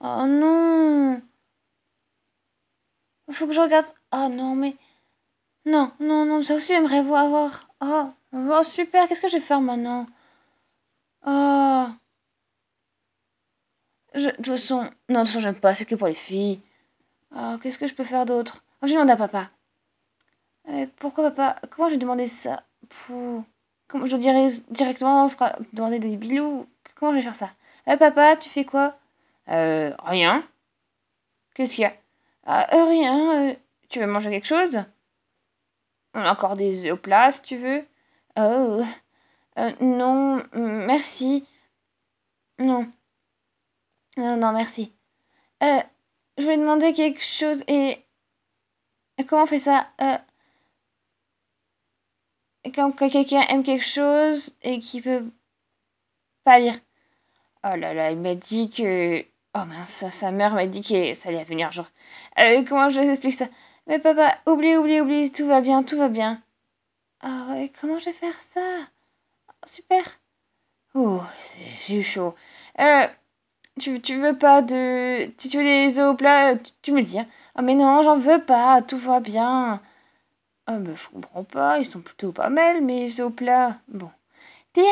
Oh non Faut que je regarde. Oh non, mais. Non, non, non, ça aussi j'aimerais voir. avoir. Oh, oh, super, qu'est-ce que je vais faire maintenant Oh. Je, de toute façon, non, de toute façon, j'aime pas, c'est que pour les filles. Oh, qu'est-ce que je peux faire d'autre oh, Je demande à papa. Euh, pourquoi papa Comment je vais demander ça pour... Comment je dirais directement, demander des bilous. Comment je vais faire ça Eh papa, tu fais quoi euh, rien. Qu'est-ce qu'il y a ah, euh, Rien. Euh, tu veux manger quelque chose On a encore des œufs au tu veux. Oh. Euh, non, merci. Non. Non, non, merci. Euh, je vais demander quelque chose et... Comment on fait ça euh... Quand, quelqu'un aime quelque chose et qui peut pas lire. Oh là là, il m'a dit que Oh mince, sa mère m'a dit que ça allait venir, genre. jour. Euh, comment je vous explique ça Mais papa, oublie, oublie, oublie, tout va bien, tout va bien. Ah, comment je vais faire ça oh, Super. Oh, c'est chaud. Euh, tu, veux pas de. Si tu veux des œufs au tu, me le dis. Hein. Oh, mais non, j'en veux pas, tout va bien. Ah ben, je comprends pas, ils sont plutôt pas mal, mes œufs au plat. Bon. Tiens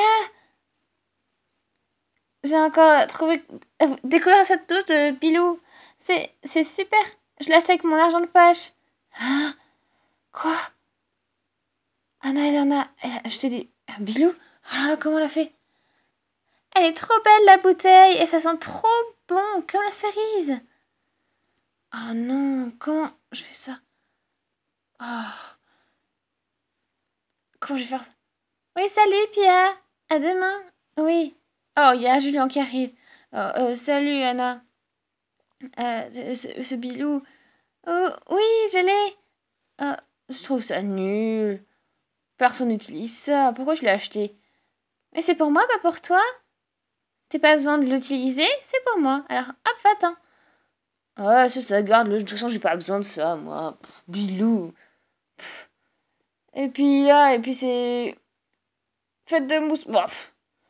j'ai encore trouvé, euh, découvert cette touche de Bilou. C'est, super. Je l'ai acheté avec mon argent de poche. Hein Quoi Anna, et Anna. je t'ai dit. Bilou Oh là là, comment elle a fait Elle est trop belle la bouteille et ça sent trop bon, comme la cerise. Oh non, comment je fais ça Oh. Comment je vais faire ça Oui, salut Pia À demain Oui Oh, il y a Julien qui arrive. Oh, euh, salut, Anna. Euh, ce, bilou. Oh, oui, je l'ai. Euh, je trouve ça nul. Personne n'utilise ça. Pourquoi je l'ai acheté Mais c'est pour moi, pas pour toi. T'as pas besoin de l'utiliser, c'est pour moi. Alors, hop, va-t'en. Ah, ça, ça, garde. De toute façon, j'ai pas besoin de ça, moi. bilou. Et puis là, et puis c'est. Faites de mousse. Bon,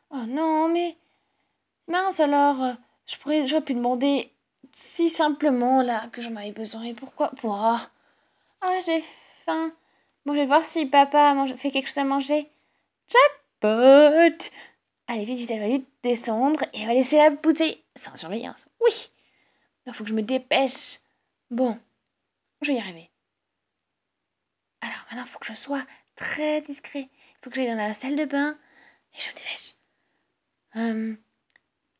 Oh non, mais. Mince alors Je pourrais, j'aurais pu demander si simplement là que j'en avais besoin. Et pourquoi Oh. j'ai faim. Bon, je vais voir si papa fait quelque chose à manger. pote Allez, vite, vite, elle va descendre et elle va laisser la bouteille sans surveillance. Oui Il faut que je me dépêche. Bon, je vais y arriver. Alors maintenant, il faut que je sois très discret. Il faut que j'aille dans la salle de bain et je me dépêche. Hum.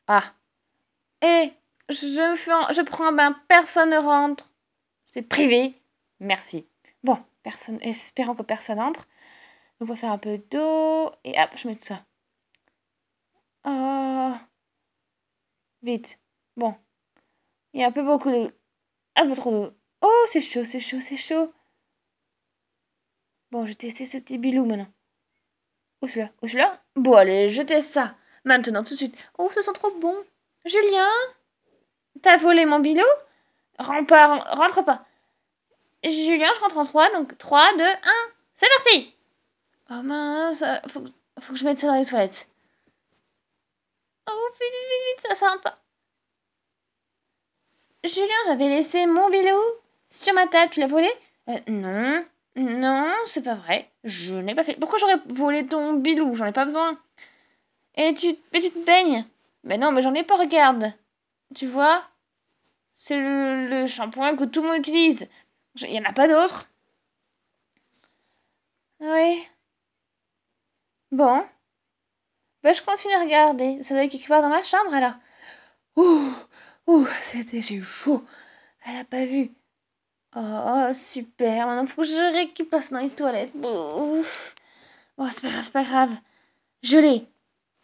Ah. et je, je prends un ben, bain, personne ne rentre. C'est privé. Merci. Bon, personne, espérons que personne entre. On va faire un peu d'eau. Et hop, je mets tout ça. Euh. Vite. Bon. Il y a un peu beaucoup de... Un peu trop d'eau. Oh, c'est chaud, c'est chaud, c'est chaud. Bon, je vais tester ce petit bilou maintenant. Ou celui-là, ou celui-là. Bon, allez, je teste ça. Maintenant, tout de suite. Oh, ce sent trop bon. Julien T'as volé mon bilou pas, rentre pas. Julien, je rentre en 3, donc 3, 2, 1. C'est parti Oh mince, faut, que je mette ça dans les toilettes. Oh, vite, vite, vite, ça sent pas. Julien, j'avais laissé mon bilou sur ma table, tu l'as volé euh, Non, non, c'est pas vrai. Je n'ai pas fait. Pourquoi j'aurais volé ton bilou J'en ai pas besoin. Et tu, mais te baignes Mais ben non, mais j'en ai pas, regarde. Tu vois C'est le, shampoing que tout le monde utilise. Il n'y en a pas d'autre. Oui. Bon. Ben, je continue à regarder. Ça doit être quelque part dans ma chambre, alors. Ouh, ouh, c'était, j'ai eu chaud. Elle a pas vu. Oh, super. Maintenant, faut que je récupère ça dans les toilettes. Bon, c'est pas, pas grave. Je l'ai.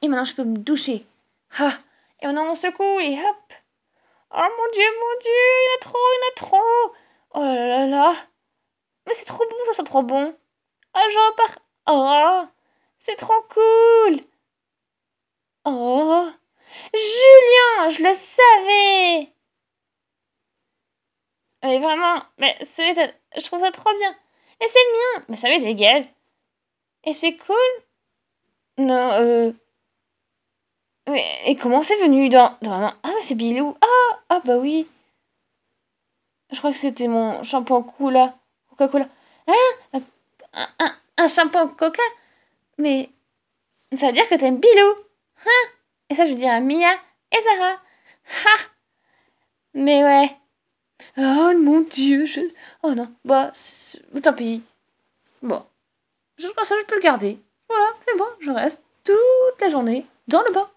Et maintenant, je peux me doucher. et et a on secoue et hop. Oh mon dieu, mon dieu, il y en a trop, il y en a trop. Oh là là là là. Mais c'est trop bon, ça sent trop bon. Ah, je repars. Oh, c'est trop cool. Oh, Julien, je le savais. Mais vraiment, mais c'est, je trouve ça trop bien. Et c'est le mien. Mais ça m'est dégueul Et c'est cool. Non, euh, et comment c'est venu dans, Ah, mais c'est Bilou Ah, ah bah oui Je crois que c'était mon shampoing là. Coca-Cola. Hein Un, shampoing coca Mais ça veut dire que t'aimes Bilou Hein Et ça, je veux dire à Mia et Zara. Ha Mais ouais. Oh mon dieu, Oh non, bah, tant pis. Bon. Je pense que je peux le garder. Voilà, c'est bon, je reste toute la journée dans le bain.